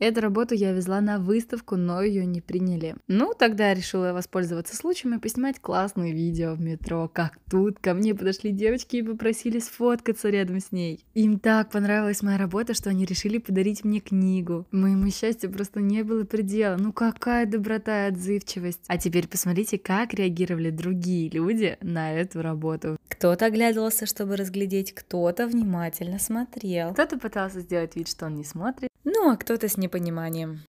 Эту работу я везла на выставку, но ее не приняли. Ну, тогда решила воспользоваться случаем и поснимать классное видео в метро. Как тут ко мне подошли девочки и попросили сфоткаться рядом с ней. Им так понравилась моя работа, что они решили подарить мне книгу. Моему счастью просто не было предела. Ну какая доброта и отзывчивость. А теперь посмотрите, как реагировали другие люди на эту работу. Кто-то оглядывался, чтобы разглядеть, кто-то внимательно смотрел. Кто-то пытался сделать вид, что он не смотрит. Ну а кто-то с непониманием.